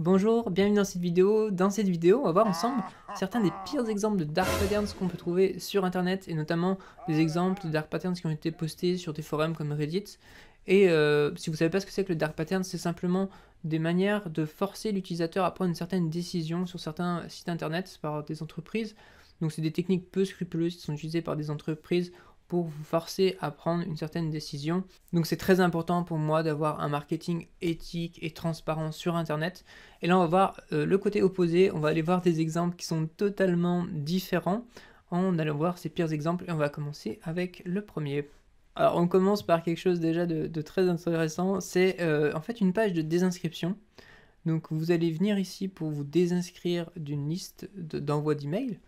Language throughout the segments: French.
Bonjour, bienvenue dans cette vidéo. Dans cette vidéo, on va voir ensemble certains des pires exemples de dark patterns qu'on peut trouver sur internet et notamment des exemples de dark patterns qui ont été postés sur des forums comme Reddit. Et euh, si vous savez pas ce que c'est que le dark pattern, c'est simplement des manières de forcer l'utilisateur à prendre une certaine décision sur certains sites internet par des entreprises. Donc c'est des techniques peu scrupuleuses qui sont utilisées par des entreprises pour vous forcer à prendre une certaine décision. Donc c'est très important pour moi d'avoir un marketing éthique et transparent sur Internet. Et là, on va voir euh, le côté opposé, on va aller voir des exemples qui sont totalement différents en allant voir ces pires exemples et on va commencer avec le premier. Alors on commence par quelque chose déjà de, très intéressant, c'est euh, en fait une page de désinscription. Donc vous allez venir ici pour vous désinscrire d'une liste d'envoi de, d'email.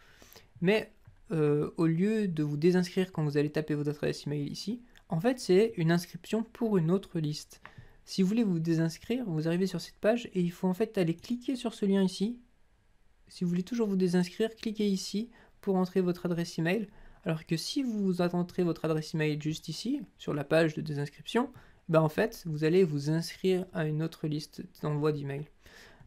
Mais euh, au lieu de vous désinscrire quand vous allez taper votre adresse email ici, en fait c'est une inscription pour une autre liste. Si vous voulez vous désinscrire, vous arrivez sur cette page et il faut en fait aller cliquer sur ce lien ici. Si vous voulez toujours vous désinscrire, cliquez ici pour entrer votre adresse email. Alors que si vous entrez votre adresse email juste ici, sur la page de désinscription, eh ben en fait, vous allez vous inscrire à une autre liste d'envoi d'email.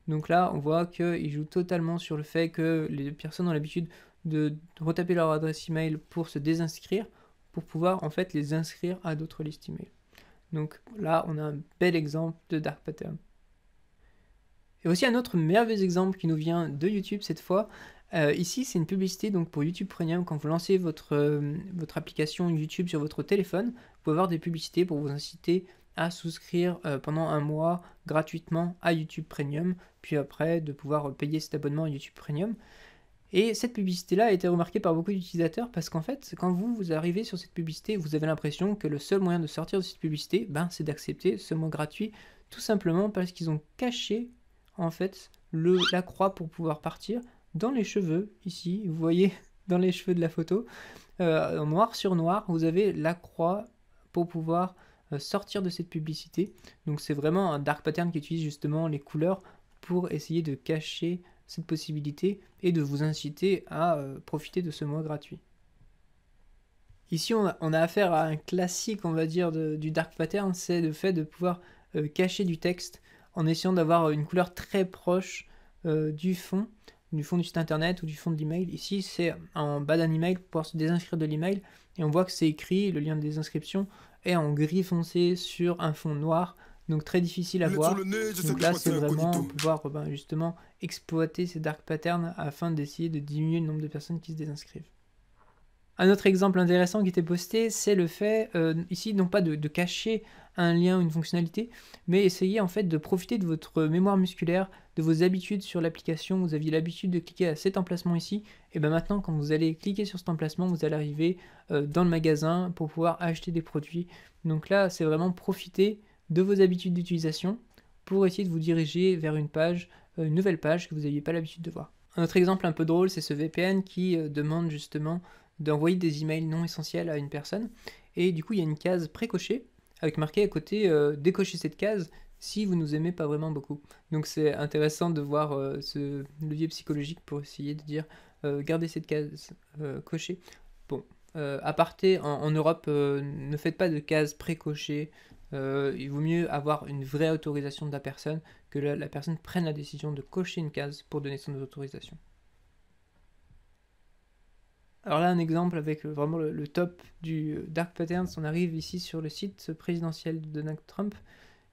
Donc là, on voit qu'il joue totalement sur le fait que les personnes ont l'habitude de retaper leur adresse email pour se désinscrire, pour pouvoir en fait les inscrire à d'autres listes email. Donc là, on a un bel exemple de dark pattern. Et aussi un autre merveilleux exemple qui nous vient de YouTube cette fois. Euh, ici, c'est une publicité donc pour YouTube Premium. Quand vous lancez votre, euh, votre application YouTube sur votre téléphone, vous pouvez avoir des publicités pour vous inciter à souscrire euh, pendant un mois gratuitement à YouTube Premium, puis après de pouvoir payer cet abonnement à YouTube Premium. Et cette publicité-là a été remarquée par beaucoup d'utilisateurs parce qu'en fait, quand vous, vous arrivez sur cette publicité, vous avez l'impression que le seul moyen de sortir de cette publicité, ben, c'est d'accepter ce mot gratuit, tout simplement parce qu'ils ont caché en fait le, la croix pour pouvoir partir dans les cheveux, ici, vous voyez dans les cheveux de la photo, euh, en noir sur noir, vous avez la croix pour pouvoir euh, sortir de cette publicité. Donc c'est vraiment un dark pattern qui utilise justement les couleurs pour essayer de cacher cette possibilité et de vous inciter à euh, profiter de ce mois gratuit. Ici, on a, affaire à un classique, on va dire, du dark pattern, c'est le fait de pouvoir euh, cacher du texte en essayant d'avoir une couleur très proche euh, du fond, du fond du site internet ou du fond de l'email. Ici, c'est en bas d'un email pour pouvoir se désinscrire de l'email et on voit que c'est écrit, le lien de désinscription est en gris foncé sur un fond noir donc très difficile à voir. donc là, c'est vraiment pouvoir euh, ben, justement exploiter ces dark patterns afin d'essayer de diminuer le nombre de personnes qui se désinscrivent. Un autre exemple intéressant qui était posté, c'est le fait, euh, ici, non pas de, cacher un lien ou une fonctionnalité, mais essayer en fait de profiter de votre mémoire musculaire, de vos habitudes sur l'application. Vous aviez l'habitude de cliquer à cet emplacement ici, et bien maintenant, quand vous allez cliquer sur cet emplacement, vous allez arriver euh, dans le magasin pour pouvoir acheter des produits. Donc là, c'est vraiment profiter de vos habitudes d'utilisation pour essayer de vous diriger vers une page, euh, une nouvelle page que vous n'aviez pas l'habitude de voir. Un autre exemple un peu drôle, c'est ce VPN qui euh, demande justement d'envoyer des emails non essentiels à une personne. Et du coup, il y a une case précochée avec marqué à côté euh, décocher décochez cette case si vous nous aimez pas vraiment beaucoup. Donc c'est intéressant de voir ce levier psychologique pour essayer de dire gardez cette case cochée. Bon, à en, en Europe, ne faites pas de cases précochées euh, il vaut mieux avoir une vraie autorisation de la personne que la, personne prenne la décision de cocher une case pour donner son autorisation. Alors là, un exemple avec vraiment le, top du euh, Dark Patterns, on arrive ici sur le site présidentiel de Donald Trump.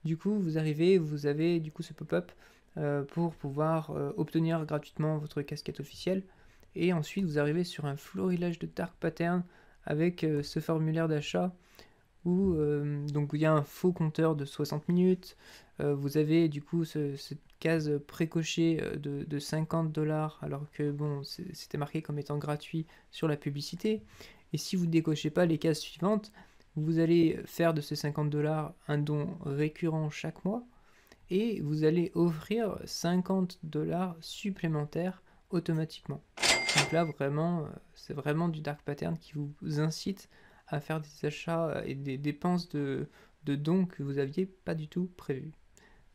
Du coup, vous arrivez, vous avez du coup ce pop-up euh, pour pouvoir obtenir gratuitement votre casquette officielle. Et ensuite, vous arrivez sur un florilège de Dark pattern avec ce formulaire d'achat où euh, donc il y a un faux compteur de 60 minutes, euh, vous avez du coup cette case précochée euh, de, 50 dollars alors que bon c'était marqué comme étant gratuit sur la publicité, et si vous ne décochez pas les cases suivantes, vous allez faire de ces 50 dollars un don récurrent chaque mois, et vous allez offrir 50 dollars supplémentaires automatiquement. Donc là vraiment c'est vraiment du dark pattern qui vous incite à faire des achats euh, et des dépenses de, dons que vous aviez pas du tout prévu.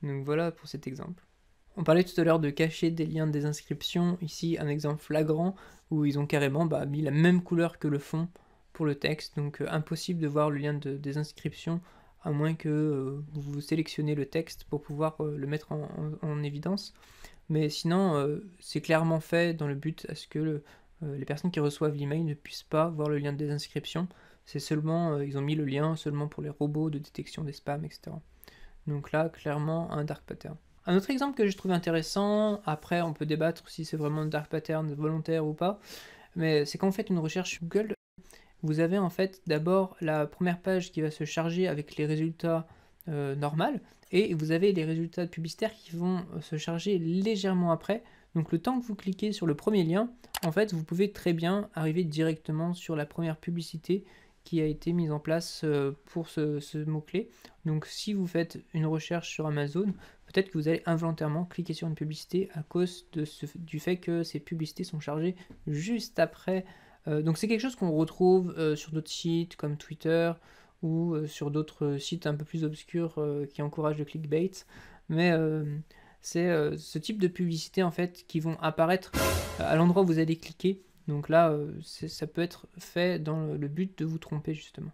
Donc voilà pour cet exemple. On parlait tout à l'heure de cacher des liens de désinscription. Ici, un exemple flagrant où ils ont carrément bah, mis la même couleur que le fond pour le texte. Donc euh, impossible de voir le lien de désinscription à moins que euh, vous sélectionnez le texte pour pouvoir le mettre en, évidence. Mais sinon, c'est clairement fait dans le but à ce que les personnes qui reçoivent l'email ne puissent pas voir le lien de désinscription. C'est seulement, euh, ils ont mis le lien seulement pour les robots de détection des spams, etc. Donc là, clairement, un dark pattern. Un autre exemple que je trouve intéressant, après on peut débattre si c'est vraiment un dark pattern volontaire ou pas, mais c'est quand vous faites une recherche Google, vous avez en fait d'abord la première page qui va se charger avec les résultats euh, normaux, et vous avez les résultats publicitaires qui vont euh, se charger légèrement après. Donc le temps que vous cliquez sur le premier lien, en fait vous pouvez très bien arriver directement sur la première publicité qui a été mise en place euh, pour ce, mot-clé. Donc si vous faites une recherche sur Amazon, peut-être que vous allez involontairement cliquer sur une publicité à cause de ce, du fait que ces publicités sont chargées juste après. Euh, donc c'est quelque chose qu'on retrouve euh, sur d'autres sites comme Twitter ou sur d'autres sites un peu plus obscurs qui encouragent le clickbait. Mais c'est ce type de publicité en fait qui vont apparaître à l'endroit où vous allez cliquer donc là, euh, ça peut être fait dans le but de vous tromper justement.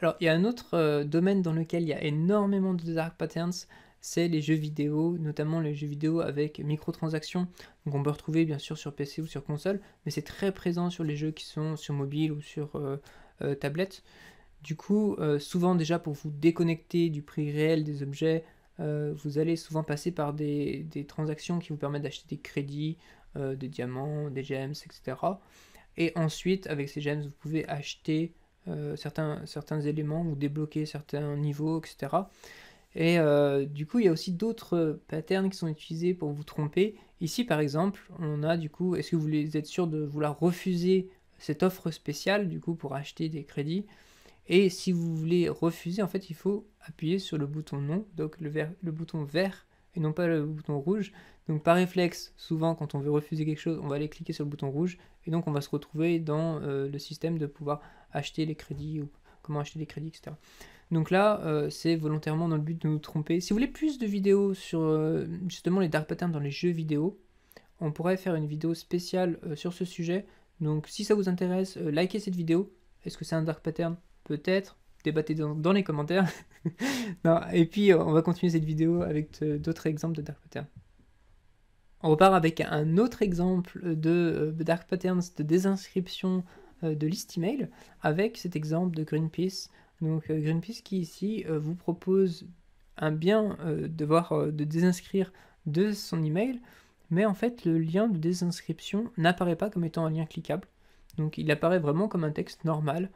Alors, il y a un autre euh, domaine dans lequel il y a énormément de dark patterns, c'est les jeux vidéo, notamment les jeux vidéo avec microtransactions. Donc, on peut retrouver bien sûr sur PC ou sur console, mais c'est très présent sur les jeux qui sont sur mobile ou sur euh, tablette. Du coup, souvent déjà pour vous déconnecter du prix réel des objets, vous allez souvent passer par des transactions qui vous permettent d'acheter des crédits, euh, des diamants, des gems, etc. Et ensuite, avec ces gems, vous pouvez acheter euh, certains, certains éléments ou débloquer certains niveaux, etc. Et euh, du coup, il y a aussi d'autres patterns qui sont utilisés pour vous tromper. Ici, par exemple, on a du coup, est-ce que vous êtes sûr de vouloir refuser cette offre spéciale du coup pour acheter des crédits Et si vous voulez refuser, en fait, il faut appuyer sur le bouton non, donc le bouton vert et non pas le bouton rouge. Donc par réflexe, souvent quand on veut refuser quelque chose, on va aller cliquer sur le bouton rouge et donc on va se retrouver dans euh, le système de pouvoir acheter les crédits ou comment acheter les crédits, etc. Donc là, euh, c'est volontairement dans le but de nous tromper. Si vous voulez plus de vidéos sur euh, justement les dark patterns dans les jeux vidéo, on pourrait faire une vidéo spéciale sur ce sujet. Donc si ça vous intéresse, likez cette vidéo. Est-ce que c'est un dark pattern Peut-être débattez dans, les commentaires. et puis euh, on va continuer cette vidéo avec d'autres exemples de Dark patterns. On repart avec un autre exemple de, euh, Dark Patterns de désinscription euh, de liste email avec cet exemple de Greenpeace. Donc Greenpeace qui ici vous propose un bien devoir de désinscrire de son email, mais en fait le lien de désinscription n'apparaît pas comme étant un lien cliquable. Donc il apparaît vraiment comme un texte normal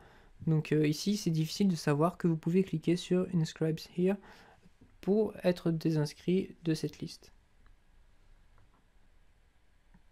donc euh, ici, c'est difficile de savoir que vous pouvez cliquer sur Inscribes Here pour être désinscrit de cette liste.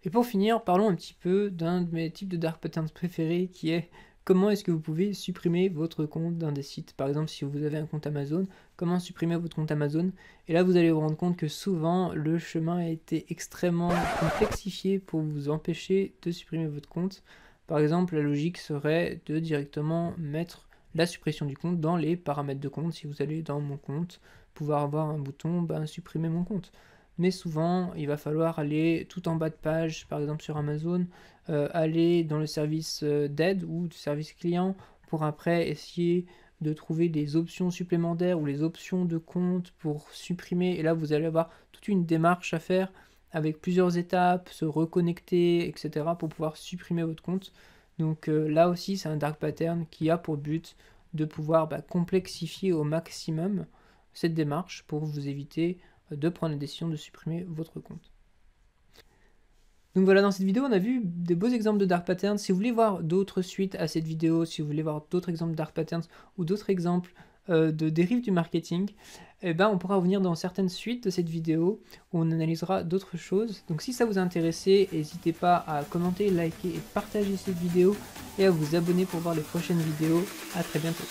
Et pour finir, parlons un petit peu d'un de mes types de dark patterns préférés qui est comment est-ce que vous pouvez supprimer votre compte d'un des sites. Par exemple, si vous avez un compte Amazon, comment supprimer votre compte Amazon Et là, vous allez vous rendre compte que souvent, le chemin a été extrêmement complexifié pour vous empêcher de supprimer votre compte. Par exemple, la logique serait de directement mettre la suppression du compte dans les paramètres de compte. Si vous allez dans mon compte, pouvoir avoir un bouton ben, supprimer mon compte. Mais souvent, il va falloir aller tout en bas de page, par exemple sur Amazon, euh, aller dans le service euh, d'aide ou du service client pour après essayer de trouver des options supplémentaires ou les options de compte pour supprimer. Et là, vous allez avoir toute une démarche à faire avec plusieurs étapes, se reconnecter, etc. pour pouvoir supprimer votre compte. Donc euh, là aussi, c'est un dark pattern qui a pour but de pouvoir bah, complexifier au maximum cette démarche pour vous éviter de prendre la décision de supprimer votre compte. Donc voilà, dans cette vidéo, on a vu des beaux exemples de dark patterns. Si vous voulez voir d'autres suites à cette vidéo, si vous voulez voir d'autres exemples de dark patterns ou d'autres exemples euh, de dérives du marketing, eh ben, on pourra revenir dans certaines suites de cette vidéo où on analysera d'autres choses. Donc si ça vous a intéressé, n'hésitez pas à commenter, liker et partager cette vidéo et à vous abonner pour voir les prochaines vidéos. à très bientôt.